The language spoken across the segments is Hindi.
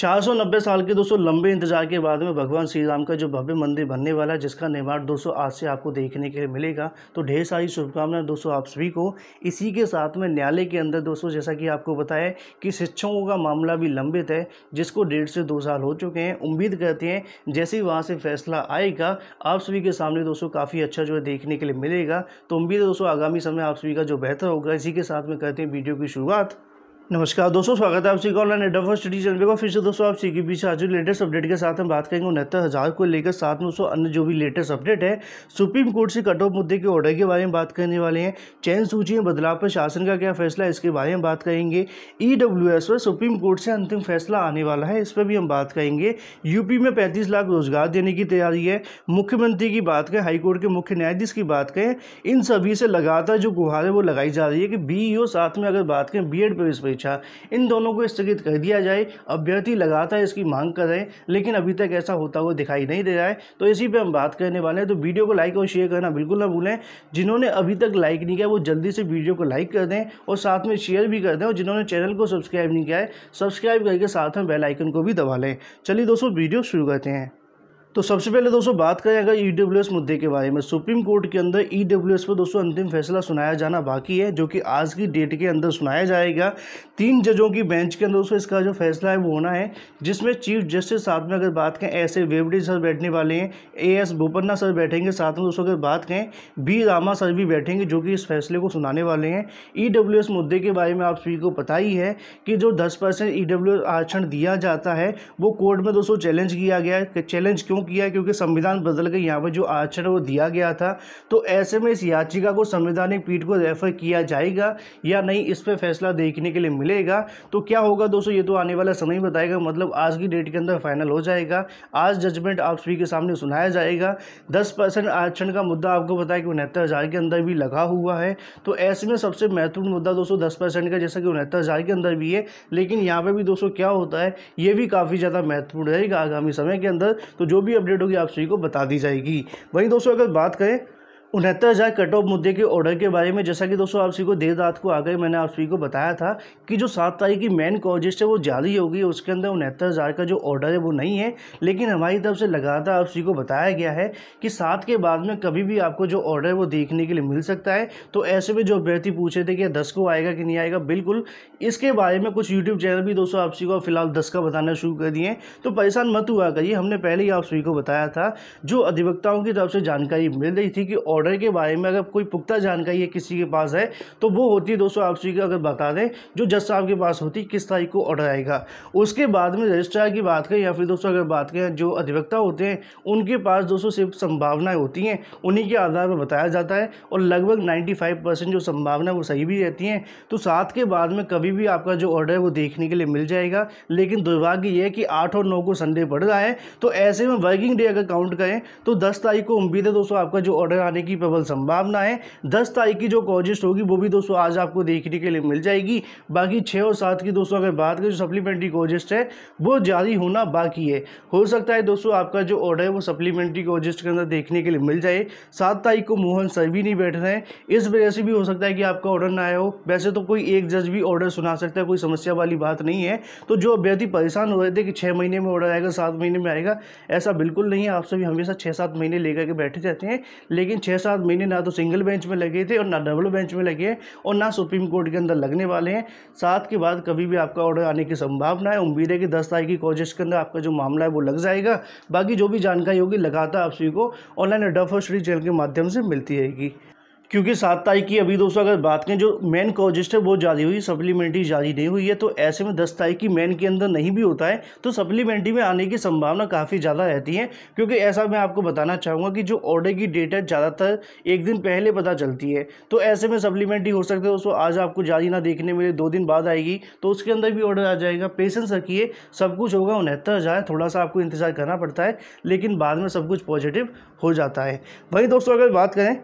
490 साल के दोस्तों लंबे इंतजार के बाद में भगवान श्री राम का जो भव्य मंदिर बनने वाला है जिसका निर्माण दोस्तों आज से आपको देखने के लिए मिलेगा तो ढेर सारी शुभकामनाएं दोस्तों आप सभी को इसी के साथ में न्यायालय के अंदर दोस्तों जैसा कि आपको बताया कि शिक्षकों का मामला भी लंबित है जिसको डेढ़ से दो साल हो चुके हैं उम्मीद करते हैं जैसे ही वहाँ से फैसला आएगा आप सभी के सामने दोस्तों काफ़ी अच्छा जो है देखने के लिए मिलेगा तो उम्मीद है दोस्तों आगामी समय आप सभी का जो बेहतर होगा इसी के साथ में करते हैं वीडियो की शुरुआत नमस्कार दोस्तों स्वागत है आप का ऑनलाइन एडफर स्टडी चैनल पर फिर से दोस्तों आप के बीच आज लेटेस्ट अपडेट के साथ हम बात करेंगे उनहत्तर हज़ार को लेकर साथ में दोस्तों अन्य जो भी लेटेस्ट अपडेट है सुप्रीम कोर्ट से कट ऑफ मुद्दे के ऑर्डर के बारे में बात करने वाले हैं चयन सूची में बदलाव पर शासन का क्या फैसला इसके बारे में बात करेंगे ई e पर सुप्रीम कोर्ट से अंतिम फैसला आने वाला है इस पर भी हम बात करेंगे यूपी में पैंतीस लाख रोजगार देने की तैयारी है मुख्यमंत्री की बात करें हाईकोर्ट के मुख्य न्यायाधीश की बात करें इन सभी से लगातार जो गुहार है वो लगाई जा रही है कि बी e साथ में अगर बात करें बी एड परीक्षा इन दोनों को स्थगित कर दिया जाए अभ्यर्थी लगातार इसकी मांग कर रहे लेकिन अभी तक ऐसा होता हुआ दिखाई नहीं दे रहा है तो इसी पर हम बात करने वाले हैं तो वीडियो को लाइक और शेयर करना बिल्कुल ना भूलें जिन्होंने अभी तक लाइक नहीं किया वो जल्दी से वीडियो को लाइक कर दें और साथ में शेयर भी कर दें और जिन्होंने चैनल को सब्सक्राइब नहीं किया है सब्सक्राइब करके साथ में बेलाइकन को भी दबा लें चलिए दोस्तों वीडियो शुरू करते हैं तो सबसे पहले दोस्तों बात करें अगर ई e मुद्दे के बारे में सुप्रीम कोर्ट के अंदर ई e पर दोस्तों अंतिम फैसला सुनाया जाना बाकी है जो कि आज की डेट के अंदर सुनाया जाएगा तीन जजों की बेंच के अंदर दोस्तों इसका जो फैसला है वो होना है जिसमें चीफ जस्टिस साथ में अगर बात करें एस ए बेबड़ी सर बैठने वाले हैं ए एस बोपन्ना सर बैठेंगे साथ में दोस्तों अगर बात करें बी रामा सर भी बैठेंगे जो कि इस फैसले को सुनाने वाले हैं ई e मुद्दे के बारे में आप सभी को पता ही है कि जो दस परसेंट आरक्षण दिया जाता है वो कोर्ट में दोस्तों चैलेंज किया गया है चैलेंज क्यों किया क्योंकि संविधान बदल के यहाँ पर जो आरक्षण वो दिया गया था तो ऐसे में इस याचिका को संवैधानिक पीठ को रेफर किया जाएगा या नहीं इस पर फैसला देखने के लिए मिलेगा तो क्या होगा दोस्तों ये तो आने वाला समय बताएगा मतलब आज की डेट के अंदर फाइनल हो जाएगा आज जजमेंट आप सभी के सामने सुनाया जाएगा दस परसेंट आरक्षण का मुद्दा आपको बताया कि उनहत्तर हज़ार के अंदर भी लगा हुआ है तो ऐसे में सबसे महत्वपूर्ण मुद्दा दोस्तों दस परसेंट का जैसा कि उनहत्तर हज़ार के अंदर भी है लेकिन यहाँ पर भी दोस्तों क्या होता है ये भी काफ़ी ज़्यादा महत्वपूर्ण रहेगा आगामी समय के अंदर तो जो भी भी अपडेट होगी आप सभी को बता दी जाएगी वहीं दोस्तों अगर बात करें उनहत्तर हज़ार कट ऑफ मुद्दे के ऑर्डर के बारे में जैसा कि दोस्तों आप सभी को देर रात को आ गए मैंने आप सभी को बताया था कि जो सात तारीख की मेन कॉजिस्ट है वो जारी होगी उसके अंदर उनहत्तर हज़ार का जो ऑर्डर है वो नहीं है लेकिन हमारी तरफ से लगातार आप सभी को बताया गया है कि सात के बाद में कभी भी आपको जो ऑर्डर है वो देखने के लिए मिल सकता है तो ऐसे में जो अभ्यर्थी पूछे थे कि दस को आएगा कि नहीं आएगा बिल्कुल इसके बारे में कुछ यूट्यूब चैनल भी दोस्तों आप सभी को फिलहाल दस का बताना शुरू कर दिए तो परेशान मत हुआ करिए हमने पहले ही आप सभी को बताया था जो अधिवक्ताओं की तरफ से जानकारी मिल रही थी कि ऑर्डर ऑर्डर के बारे में अगर कोई पुख्ता जानकारी है किसी के पास है तो वो होती है दोस्तों आप सभी अगर बता दें जो जज साहब के पास होती है किस तारीख को ऑर्डर आएगा उसके बाद में रजिस्ट्रार की बात करें या फिर दोस्तों अगर बात करें जो अधिवक्ता होते हैं उनके पास दोस्तों सिर्फ संभावनाएँ होती हैं उन्हीं के आधार पर बताया जाता है और लगभग नाइन्टी जो संभावना वो सही भी रहती हैं तो सात के बाद में कभी भी आपका जो ऑर्डर है वो देखने के लिए मिल जाएगा लेकिन दुर्भाग्य ये है कि आठ और नौ को संडे पड़ रहा है तो ऐसे में वर्किंग डे अगर काउंट करें तो दस तारीख को उम्मीद है दोस्तों आपका जो ऑर्डर आने की की प्रबल संभावना है दस तारीख की जो कॉजिस्ट होगी वो भी दोस्तों आज आपको देखने के लिए मिल जाएगी बाकी छः और सात की दोस्तों अगर बात करें जो सप्लीमेंट्री कॉजिस्ट है वो जारी होना बाकी है हो सकता है दोस्तों आपका जो ऑर्डर है वो सप्लीमेंट्री कॉजिस्ट के अंदर देखने के लिए मिल जाए सात तारीख को मोहन सर भी नहीं बैठ रहे हैं इस वजह से भी हो सकता है कि आपका ऑर्डर ना आया हो वैसे तो कोई एक जज भी ऑर्डर सुना सकता है कोई समस्या वाली बात नहीं है तो जो अभ्यर्थी परेशान हो रहे थे कि छः महीने में ऑर्डर आएगा सात महीने में आएगा ऐसा बिल्कुल नहीं है आप सभी हमेशा छः सात महीने लेकर के बैठे रहते हैं लेकिन छः छः सात महीने ना तो सिंगल बेंच में लगे थे और ना डबल बेंच में लगे और ना सुप्रीम कोर्ट के अंदर लगने वाले हैं सात के बाद कभी भी आपका ऑर्डर आने की संभावना है उम्मीद है कि दस तारीख की कोशिश के अंदर आपका जो मामला है वो लग जाएगा बाकी जो भी जानकारी होगी लगातार आप सभी को ऑनलाइन अड्डा और श्री चैनल के माध्यम से मिलती रहेगी क्योंकि सात तारीख की अभी दोस्तों अगर बात करें जो मेन कॉजिस्ट है वो जारी हुई सप्लीमेंट्री जारी नहीं हुई है तो ऐसे में दस तारीख की मेन के अंदर नहीं भी होता है तो सप्लीमेंट्री में आने की संभावना काफ़ी ज़्यादा रहती है क्योंकि ऐसा मैं आपको बताना चाहूँगा कि जो ऑर्डर की डेट है ज़्यादातर एक दिन पहले पता चलती है तो ऐसे में सप्लीमेंट्री हो सकता है दोस्तों आज आपको जारी ना देखने मेरे दो दिन बाद आएगी तो उसके अंदर भी ऑर्डर आ जाएगा पेशेंस रखिए सब कुछ होगा उनहत्तर हज़ार थोड़ा सा आपको इंतज़ार करना पड़ता है लेकिन बाद में सब कुछ पॉजिटिव हो जाता है वहीं दोस्तों अगर बात करें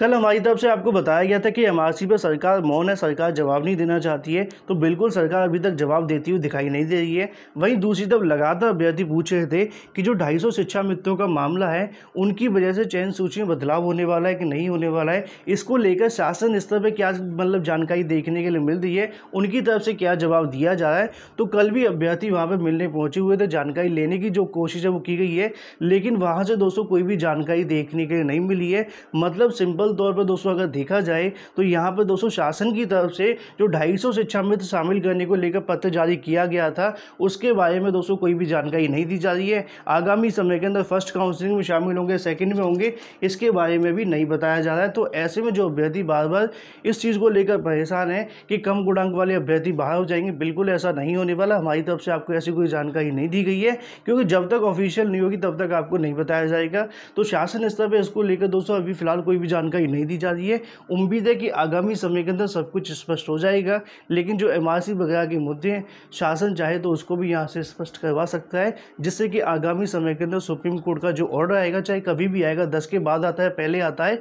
कल हमारी तरफ से आपको बताया गया था कि एम पर सरकार मौन है सरकार जवाब नहीं देना चाहती है तो बिल्कुल सरकार अभी तक जवाब देती हुई दिखाई नहीं दे रही है वहीं दूसरी तरफ लगातार अभ्यर्थी पूछ रहे थे कि जो 250 शिक्षा मित्रों का मामला है उनकी वजह से चयन सूची में बदलाव होने वाला है कि नहीं होने वाला है इसको लेकर शासन स्तर पर क्या मतलब जानकारी देखने के लिए मिल रही है उनकी तरफ से क्या जवाब दिया जा रहा है तो कल भी अभ्यर्थी वहाँ पर मिलने पहुँचे हुए थे जानकारी लेने की जो कोशिश है वो की गई है लेकिन वहाँ से दोस्तों कोई भी जानकारी देखने के लिए नहीं मिली है मतलब सिंपल ओवरऑल तौर पर दोस्तों अगर देखा जाए तो यहाँ पर दोस्तों शासन की तरफ से जो ढाई सौ शिक्षामित्र शामिल करने को लेकर पत्र जारी किया गया था उसके बारे में दोस्तों कोई भी जानकारी नहीं दी जा रही है आगामी समय के अंदर फर्स्ट काउंसिलिंग में शामिल होंगे सेकेंड में होंगे इसके बारे में भी नहीं बताया जा रहा है तो ऐसे में जो अभ्यर्थी बार बार इस चीज़ को लेकर परेशान है कि कम गुणांक वाले अभ्यर्थी बाहर हो जाएंगे बिल्कुल ऐसा नहीं होने वाला हमारी तरफ से आपको ऐसी कोई जानकारी नहीं दी गई है क्योंकि जब तक ऑफिशियल नहीं होगी तब तक आपको नहीं बताया जाएगा तो शासन स्तर पर इसको लेकर दोस्तों अभी फिलहाल कोई भी जानकारी जानकारी नहीं दी जा रही है उम्मीद है कि आगामी समय के अंदर सब कुछ स्पष्ट हो जाएगा लेकिन जो एम वगैरह के मुद्दे हैं शासन चाहे तो उसको भी यहाँ से स्पष्ट करवा सकता है जिससे कि आगामी समय के अंदर सुप्रीम कोर्ट का जो ऑर्डर आएगा चाहे कभी भी आएगा दस के बाद आता है पहले आता है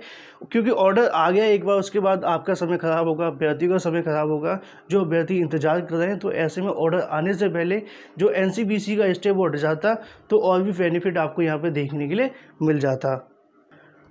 क्योंकि ऑर्डर आ गया एक बार उसके बाद आपका समय ख़राब होगा अभ्यर्थियों का समय ख़राब होगा जो अभ्यर्थी इंतजार कर रहे हैं तो ऐसे में ऑर्डर आने से पहले जो एनसीबीसी का स्टेप उठ जाता तो और भी बेनिफिट आपको यहाँ पर देखने के लिए मिल जाता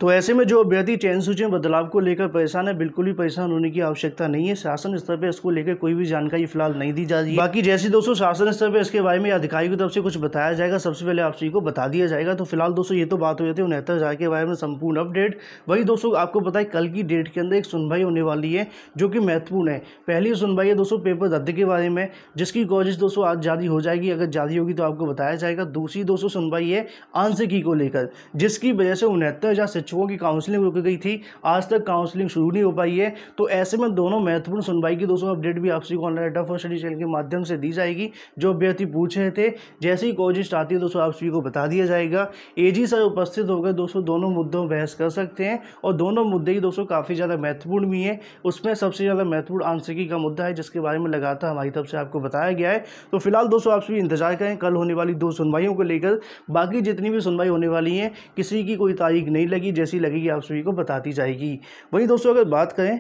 तो ऐसे में जो अभ्यर्थी चयन सूची में बदलाव को लेकर परेशान है बिल्कुल भी परेशान होने की आवश्यकता नहीं है शासन स्तर पर इसको लेकर कोई भी जानकारी फिलहाल नहीं दी जा रही बाकी जैसे दोस्तों शासन स्तर पर इसके बारे में अधिकारी की तरफ से कुछ बताया जाएगा सबसे पहले आप सभी को बता दिया जाएगा तो फिलहाल दोस्तों ये तो बात हो जाती है उनहत्तर हज़ार के बारे में संपूर्ण अपडेट वही दोस्तों आपको पता है कल की डेट के अंदर एक सुनवाई होने वाली है जो कि महत्वपूर्ण है पहली सुनवाई है दोस्तों पेपर रद्द के बारे में जिसकी कोशिश दोस्तों आज जारी हो जाएगी अगर जारी होगी तो आपको बताया जाएगा दूसरी दोस्तों सुनवाई है आंसर की को लेकर जिसकी वजह से उनहत्तर हज़ार शिक्षकों की काउंसलिंग रुक गई थी आज तक काउंसलिंग शुरू नहीं हो पाई है तो ऐसे में दोनों महत्वपूर्ण सुनवाई की दोस्तों अपडेट भी आपसी को ऑनलाइन डेटा और स्टडी चैनल के माध्यम से दी जाएगी जो अभ्यर्थी पूछ रहे थे जैसे ही कोजिस्ट आती है दोस्तों आप सभी को बता दिया जाएगा ए सर उपस्थित होकर दोस्तों दोनों मुद्दों बहस कर सकते हैं और दोनों मुद्दे ही दोस्तों काफ़ी ज़्यादा महत्वपूर्ण भी हैं उसमें सबसे ज़्यादा महत्वपूर्ण आंसकी का मुद्दा है जिसके बारे में लगातार हमारी तरफ से आपको बताया गया है तो फिलहाल दोस्तों आप सभी इंतजार करें कल होने वाली दो सुनवाइयों को लेकर बाकी जितनी भी सुनवाई होने वाली है किसी की कोई तारीख नहीं लगी जैसी लगेगी आप सभी को बताती जाएगी वहीं दोस्तों अगर बात करें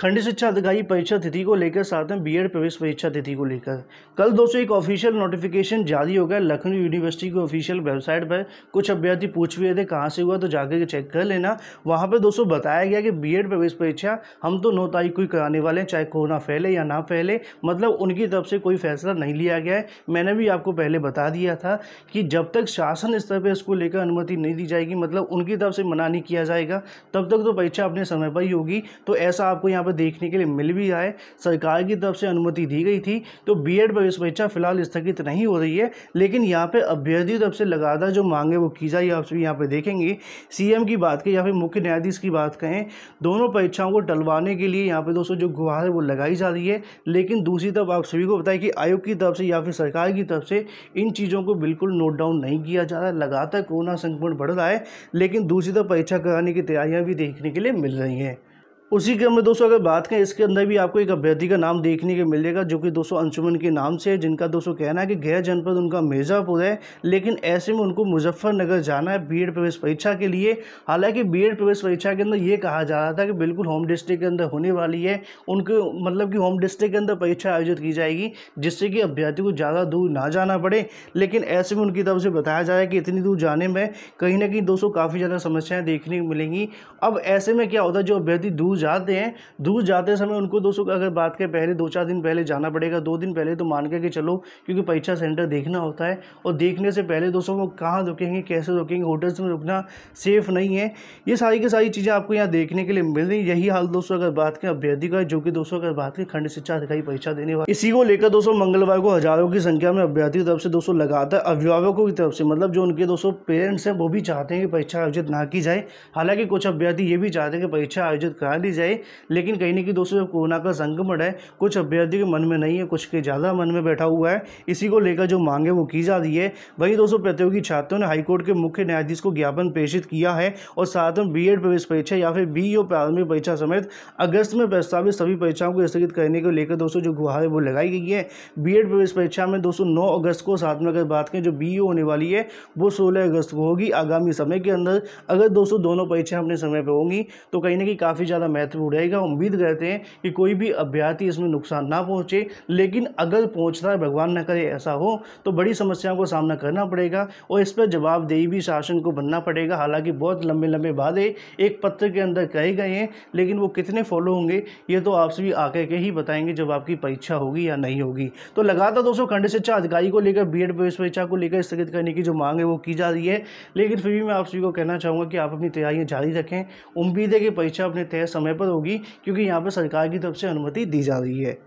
खंड शिक्षा अधिकारी परीक्षा तिथि को लेकर साथ में बीएड प्रवेश परीक्षा तिथि को लेकर कल दोस्तों एक ऑफिशियल नोटिफिकेशन जारी हो गया लखनऊ यूनिवर्सिटी की ऑफिशियल वेबसाइट पर कुछ अभ्यर्थी पूछ भी रहे थे कहाँ से हुआ तो जाकर के चेक कर लेना वहाँ पर दोस्तों बताया गया कि बीएड प्रवेश परीक्षा हम तो नौ तारीख को ही कराने वाले हैं चाहे कोरोना फैले या ना फैले मतलब उनकी तरफ से कोई फैसला नहीं लिया गया है मैंने भी आपको पहले बता दिया था कि जब तक शासन स्तर पर इसको लेकर अनुमति नहीं दी जाएगी मतलब उनकी तरफ से मना नहीं किया जाएगा तब तक तो परीक्षा अपने समय पर ही होगी तो ऐसा आपको यहाँ पर देखने के लिए मिल भी आए सरकार की तरफ से अनुमति दी गई थी तो बी एड प्रवेश परीक्षा फिलहाल स्थगित नहीं हो रही है लेकिन यहाँ पर अभ्यर्थी तरफ से लगातार जो मांगे वो की जाए आप सभी यहाँ पर देखेंगे सी की बात करें या फिर मुख्य न्यायाधीश की बात कहें दोनों परीक्षाओं को टलवाने के लिए यहाँ पर दोस्तों जो गुहार है वो लगाई जा रही है लेकिन दूसरी तरफ आप सभी को बताए कि आयोग की तरफ से या फिर सरकार की तरफ से इन चीज़ों को बिल्कुल नोट डाउन नहीं किया जा रहा लगातार कोरोना संक्रमण बढ़ रहा है लेकिन दूसरी तरफ परीक्षा कराने की तैयारियाँ भी देखने के लिए मिल रही हैं उसी क्रम में दोस्तों अगर बात करें इसके अंदर भी आपको एक अभ्यर्थी का नाम देखने को मिलेगा जो कि दोस्तों अंशुमन के नाम से है जिनका दोस्तों कहना है कि गया जनपद उनका मिर्ज़ापुर है लेकिन ऐसे में उनको मुजफ्फरनगर जाना है बीएड प्रवेश परीक्षा के लिए हालांकि बीएड प्रवेश परीक्षा के अंदर ये कहा जा रहा था कि बिल्कुल होम डिस्ट्रिक्ट के अंदर होने वाली है उनके मतलब कि होम डिस्ट्रिक्ट के अंदर परीक्षा आयोजित की जाएगी जिससे कि अभ्यर्थी को ज़्यादा दूर ना जाना पड़े लेकिन ऐसे में उनकी तरफ से बताया जा रहा है कि इतनी दूर जाने में कहीं ना कहीं दोस्तों काफ़ी ज़्यादा समस्याएँ देखने को मिलेंगी अब ऐसे में क्या होता है जो अभ्यर्थी दूर जाते हैं दूर जाते समय उनको दोस्तों अगर बात करें पहले दो चार दिन पहले जाना पड़ेगा दो दिन पहले तो मान के, कि चलो क्योंकि परीक्षा सेंटर देखना होता है और देखने से पहले दोस्तों वो कहाँ रुकेंगे कैसे रुकेंगे होटल्स में रुकना सेफ़ नहीं है ये सारी की सारी चीज़ें आपको यहाँ देखने के लिए मिल रही यही हाल दोस्तों अगर बात करें अभ्यर्थी का जो कि दोस्तों अगर बात करें खंड शिक्षा अधिकारी परीक्षा देने वाले इसी को लेकर दोस्तों मंगलवार को हज़ारों की संख्या में अभ्यर्थी की तरफ से दोस्तों लगातार अभिभावकों की तरफ से मतलब जो उनके दोस्तों पेरेंट्स हैं वो भी चाहते हैं कि परीक्षा आयोजित ना की जाए हालांकि कुछ अभ्यर्थी ये भी चाहते हैं कि परीक्षा आयोजित करा दी जाए लेकिन कहीं ना कहीं दोस्तों जब कोरोना का संक्रमण है कुछ अभ्यर्थी के मन में नहीं है कुछ के ज़्यादा मन में बैठा हुआ है इसी को लेकर जो मांगे वो की जा रही है वहीं दोस्तों प्रतियोगी छात्रों ने हाईकोर्ट के मुख्य न्यायाधीश को ज्ञापन प्रेषित किया है और साथ में बी प्रवेश परीक्षा या फिर बी प्रारंभिक परीक्षा समेत अगस्त में प्रस्तावित सभी परीक्षाओं को स्थगित करने को लेकर दोस्तों जो गुहार है वो लगाई गई है बी प्रवेश परीक्षा में दोस्तों नौ अगस्त को साथ में अगर बात करें जो बी होने वाली है वो सोलह अगस्त को होगी आगामी समय के अंदर अगर दोस्तों दोनों परीक्षाएं अपने समय पर होंगी तो कहीं ना कहीं काफ़ी ज़्यादा महत्वपूर्ण रहेगा उम्मीद करते हैं कि कोई भी अभ्यर्थी इसमें नुकसान ना पहुंचे लेकिन अगर पहुँचना भगवान न करे ऐसा हो तो बड़ी समस्याओं का सामना करना पड़ेगा और इस पर जवाबदेही भी शासन को बनना पड़ेगा हालांकि बहुत लंबे लंबे वादे एक पत्र के अंदर कहे गए हैं लेकिन वो कितने फॉलो होंगे ये तो आप सभी आके के ही बताएंगे जब आपकी परीक्षा होगी या नहीं होगी तो लगातार दोस्तों खंड शिक्षा अधिकारी को लेकर बी एड परीक्षा को लेकर स्थगित करने की जो मांग है वो की जा रही है लेकिन फिर भी मैं आप सभी को कहना चाहूँगा कि आप अपनी तैयारियाँ जारी रखें उम्मीद है कि परीक्षा अपने तय समय समय पर होगी क्योंकि यहाँ पर सरकार की तरफ से अनुमति दी जा रही है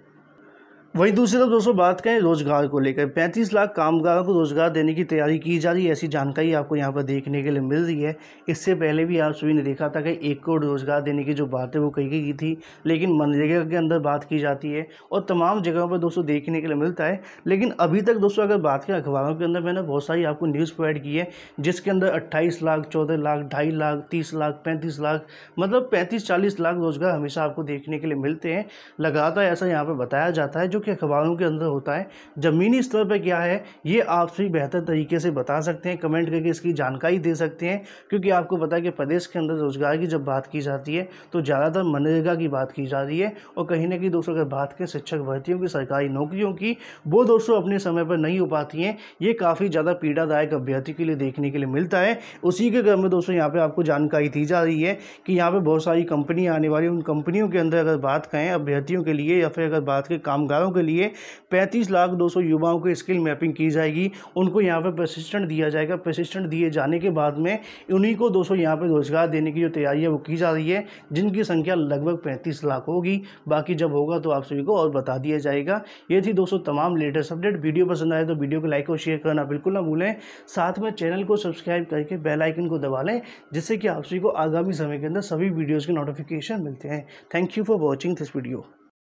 वहीं दूसरी तरफ दोस्तों बात करें रोजगार को लेकर 35 लाख कामगारों को रोजगार देने की तैयारी की जा रही है ऐसी जानकारी आपको यहाँ पर देखने के लिए मिल रही है इससे पहले भी आप सभी ने देखा था कि एक करोड़ रोजगार देने की जो बात है वो कही गई थी लेकिन मनरेगा के अंदर बात की जाती है और तमाम जगहों पर दोस्तों देखने के लिए मिलता है लेकिन अभी तक दोस्तों अगर बात करें अखबारों के अंदर मैंने बहुत सारी आपको न्यूज़ प्रोवाइड की है जिसके अंदर अट्ठाईस लाख चौदह लाख ढाई लाख तीस लाख पैंतीस लाख मतलब पैंतीस चालीस लाख रोजगार हमेशा आपको देखने के लिए मिलते हैं लगातार ऐसा यहाँ पर बताया जाता है जो के अखबारों के अंदर होता है ज़मीनी स्तर पर क्या है ये आप सभी बेहतर तरीके से बता सकते हैं कमेंट करके इसकी जानकारी दे सकते हैं क्योंकि आपको पता है कि प्रदेश के अंदर रोज़गार की जब बात की जाती है तो ज़्यादातर मनरेगा की बात की जा रही है और कहीं ना कहीं दोस्तों अगर बात करें शिक्षक भर्तियों की सरकारी नौकरियों की वो दोस्तों अपने समय पर नहीं हो पाती हैं ये काफ़ी ज़्यादा पीड़ादायक अभ्यर्थी के लिए देखने के लिए मिलता है उसी के क्रम में दोस्तों यहाँ पर आपको जानकारी दी जा रही है कि यहाँ पर बहुत सारी कंपनियाँ आने वाली उन कंपनियों के अंदर अगर बात करें अभ्यर्थियों के लिए या फिर अगर बात करें कामगारों युवाओं के लिए पैंतीस लाख दो सौ युवाओं को स्किल मैपिंग की जाएगी उनको यहाँ पर प्रशिक्षण दिया जाएगा प्रशिक्षण दिए जाने के बाद में उन्हीं को दो सौ यहाँ पर रोजगार देने की जो तैयारी है वो की जा रही है जिनकी संख्या लगभग पैंतीस लाख होगी बाकी जब होगा तो आप सभी को और बता दिया जाएगा ये थी दोस्तों तमाम लेटेस्ट अपडेट वीडियो पसंद आए तो वीडियो को लाइक और शेयर करना बिल्कुल ना भूलें साथ में चैनल को सब्सक्राइब करके बेल आइकन को दबा लें जिससे कि आप सभी को आगामी समय के अंदर सभी वीडियोज़ के नोटिफिकेशन मिलते हैं thank you for watching this video